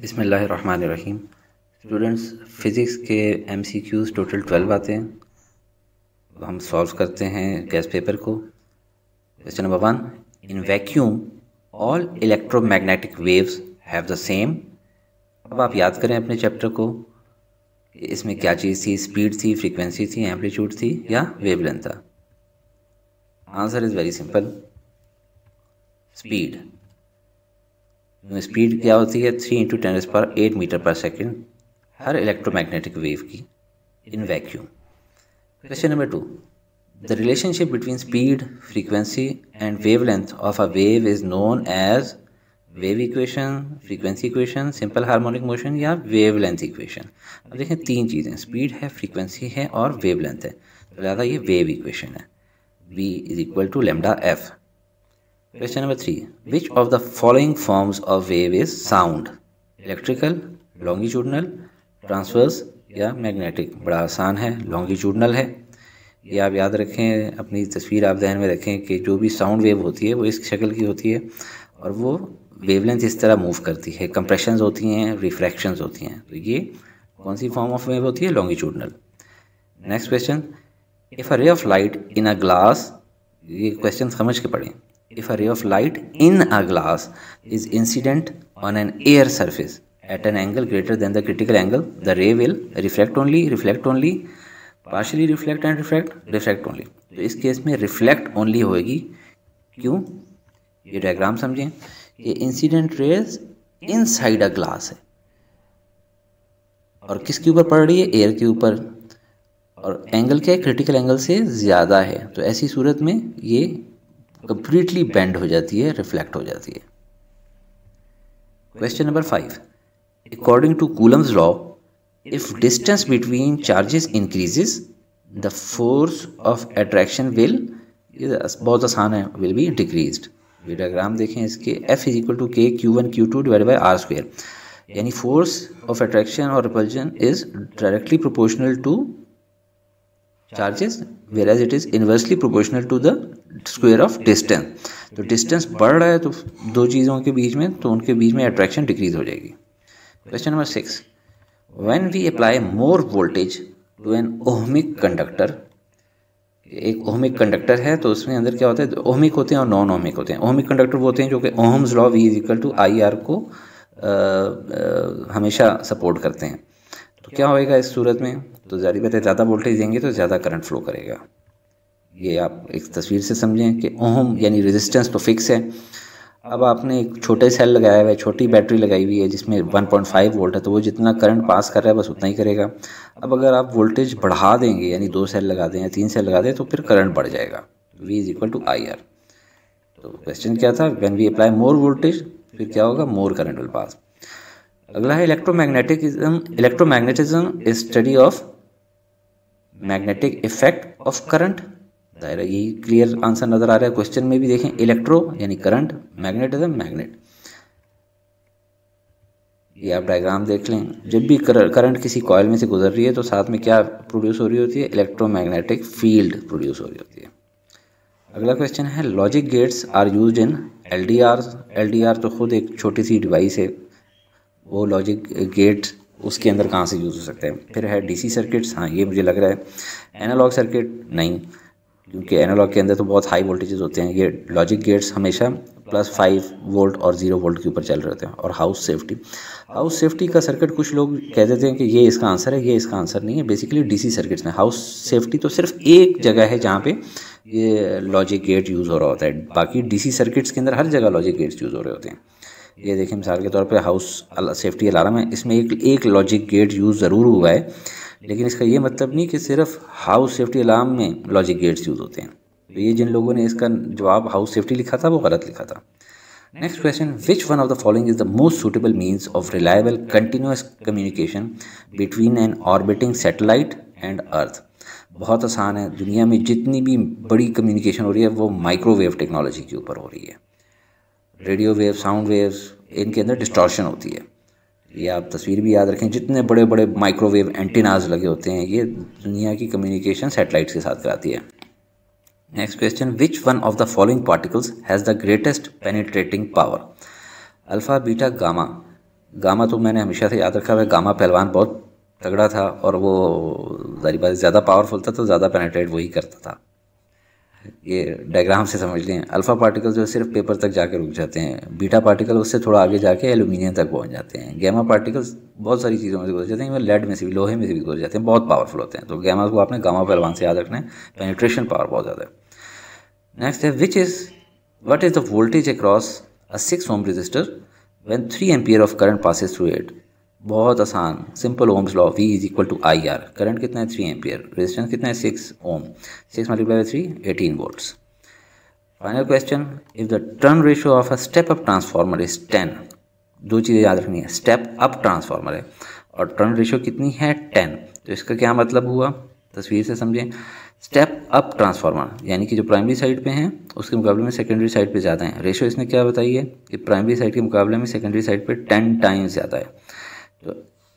बिसमीम students physics के M C Qs total twelve आते हैं हम सॉल्व करते हैं गैस पेपर को question number one in vacuum all electromagnetic waves have the same अब आप याद करें अपने चैप्टर को इसमें क्या चीज़ थी स्पीड थी फ्रीक्वेंसी थी एम्पलीट्यूड थी या वेवलेंथ था answer is very simple speed speed क्या होती है थ्री इंटू टेन पर एट मीटर पर सेकेंड हर इलेक्ट्रोमैग्नेटिक वेव की in vacuum question number two the relationship between speed frequency and wave length of a wave is known as wave equation frequency equation simple harmonic motion या wave length equation अब देखें तीन चीज़ें speed है frequency है और wave length है तो लिहाजा ये वेव इक्वेशन है V is equal to lambda F question number three which of the following forms of wave is sound electrical longitudinal transverse या मैग्नेटिक बड़ा आसान है लॉन्गिट्यूडनल है ये आप याद रखें अपनी तस्वीर आप जहन में रखें कि जो भी साउंड वेव होती है वो इस शक्ल की होती है और वो वेवलेंथ इस तरह मूव करती है कंप्रेशन होती हैं रिफ्रैक्शन होती हैं तो ये कौन सी फॉर्म ऑफ वेव होती है longitudinal next question if a ray of light in a glass ये क्वेश्चन समझ के पढ़ें if a ray of light in a glass is incident on an air surface at an angle greater than the critical angle, the ray will reflect only, reflect only, partially reflect and reflect, reflect only. तो इस case में reflect only होएगी क्यों ये diagram समझें ये incident rays inside a glass है और किसके ऊपर पड़ रही है एयर के ऊपर और एंगल क्या है क्रिटिकल एंगल से ज़्यादा है तो ऐसी सूरत में ये कंप्लीटली बेंड हो जाती है रिफ्लेक्ट हो जाती है question number five according to Coulomb's law if distance between charges increases the force of attraction will बहुत आसान है विल बी डिक्रीज डायग्राम देखें इसके F is equal to K Q one Q two divide by R square यानी force of attraction और repulsion is directly proportional to charges whereas it is inversely proportional to the square of distance तो distance बढ़ रहा है तो दो चीज़ों के बीच में तो उनके बीच में अट्रैक्शन डिक्रीज हो जाएगी question number six when we apply more voltage to an ohmic conductor एक ओहमिक कंडक्टर है तो उसमें अंदर क्या होता है ओहमिक होते हैं और नॉन ओहमिक होते हैं ओहमिक कंडक्टर वो होते हैं जो कि Ohm's law V is equal to I R को आ, आ, हमेशा सपोर्ट करते हैं तो क्या होएगा इस सूरत में तो ज़्यादा बात है ज़्यादा वोल्टेज देंगे तो ज़्यादा करंट फ्लो करेगा ये आप एक तस्वीर से समझें कि ओहम यानी रेजिस्टेंस तो फिक्स है अब आपने एक छोटे सेल लगाया हुआ है छोटी बैटरी लगाई हुई है जिसमें 1.5 वोल्ट है तो वो जितना करंट पास कर रहा है बस उतना ही करेगा अब अगर आप वोल्टेज बढ़ा देंगे यानी दो सेल लगा दें या तीन सेल लगा दें तो फिर करंट बढ़ जाएगा V is equal to I R तो क्वेश्चन क्या था when we apply more voltage फिर क्या होगा मोर करंट विल पास अगला है electromagnetism electromagnetism study of magnetic effect of current है यही क्लियर आंसर नज़र आ रहा है क्वेश्चन में भी देखें इलेक्ट्रो यानी करंट मैग्नेटिज्म मैग्नेट ये आप डायग्राम देख लें जब भी करंट किसी कॉयल में से गुजर रही है तो साथ में क्या प्रोड्यूस हो रही होती है इलेक्ट्रोमैग्नेटिक फील्ड प्रोड्यूस हो रही होती है अगला क्वेश्चन है logic gates are use in L D R L D R तो खुद एक छोटी सी डिवाइस है वो लॉजिक गेट उसके अंदर कहाँ से यूज़ हो सकते हैं फिर है डीसी सर्किट्स हाँ ये मुझे लग रहा है एनालॉग सर्किट नहीं क्योंकि एनालॉग के अंदर तो बहुत हाई वोल्टेजेस होते हैं ये लॉजिक गेट्स हमेशा प्लस फाइव वोल्ट और ज़ीरो वोल्ट के ऊपर चल रहे हैं और हाउस सेफ्टी हाउस सेफ्टी का सर्किट कुछ लोग कह देते हैं कि ये इसका आंसर है ये इसका आंसर नहीं है बेसिकली डीसी सर्किट्स में हाउस सेफ्टी तो सिर्फ एक जगह है जहाँ पे ये लॉजिक गेट यूज़ हो रहा होता है बाकी डीसी सर्किट्स के अंदर हर जगह लॉजिक गेट्स यूज़ हो रहे होते हैं ये देखें मिसाल के तौर पर हाउस सेफ्टी अलार्म है इसमें एक एक लॉजिक गेट यूज़ ज़रूर हुआ है लेकिन इसका ये मतलब नहीं कि सिर्फ हाउस सेफ्टी अलार्म में लॉजिक गेट्स यूज़ होते हैं तो ये जिन लोगों ने इसका जवाब हाउस सेफ्टी लिखा था वो गलत लिखा था next question which one of the following is the most suitable means of reliable continuous communication between an orbiting satellite and earth बहुत आसान है दुनिया में जितनी भी बड़ी कम्युनिकेशन हो रही है वो माइक्रोवेव टेक्नोलॉजी के ऊपर हो रही है रेडियो वेव साउंड वेव्स इनके अंदर डिस्टॉर्शन होती है ये आप तस्वीर भी याद रखें जितने बड़े बड़े माइक्रोवेव एंटीनाज लगे होते हैं ये दुनिया की कम्युनिकेशन सेटेलाइट्स के साथ कराती है next question which one of the following particles has the greatest penetrating power alpha beta gamma gamma तो मैंने हमेशा से याद रखा है गामा पहलवान बहुत तगड़ा था और वो जारी बात ज़्यादा पावरफुल था तो ज़्यादा पेनिट्रेट वही करता था ये डायग्राम से समझ लें अल्फ़ा पार्टिकल जो सिर्फ पेपर तक जाकर रुक जाते हैं बीटा पार्टिकल उससे थोड़ा आगे जाके एल्यूमिनियम तक पहुंच जाते हैं गैमा पार्टिकल्स बहुत सारी चीज़ों में से गुजर जाते हैं इवन लेड में से भी लोहे में से भी गुजर जाते हैं बहुत पावरफुल होते हैं तो गैमा को आपने गामा पहलवान से याद रखना है पेनिट्रेशन पावर बहुत ज़्यादा है नेक्स्ट है which is what is the voltage across a six ohm resistor when three amp of current passes through it बहुत आसान simple Ohm's law V is equal to I R current कितना है three ampere resistance कितना है six ohm six multiply three eighteen volts final question if the turn ratio of a step up transformer is ten दो चीज़ें याद रखनी है step up transformer है और टर्न रेशियो कितनी है टेन तो इसका क्या मतलब हुआ तस्वीर से समझें स्टेप अप ट्रांसफार्मर यानी कि जो प्राइमरी साइड पे हैं उसके मुकाबले में सेकेंडरी साइड पे ज़्यादा हैं रेशो इसने क्या बताई है कि प्राइमरी साइड के मुकाबले में सेकेंडरी साइड पे टेन टाइम्स ज़्यादा है तो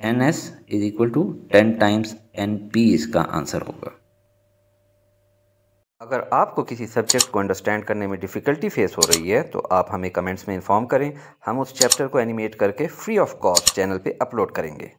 N S is equal to ten times N P इसका आंसर होगा अगर आपको किसी सब्जेक्ट को अंडरस्टैंड करने में डिफ़िकल्टी फेस हो रही है तो आप हमें कमेंट्स में इन्फॉर्म करें हम उस चैप्टर को एनिमेट करके फ्री ऑफ कॉस्ट चैनल पे अपलोड करेंगे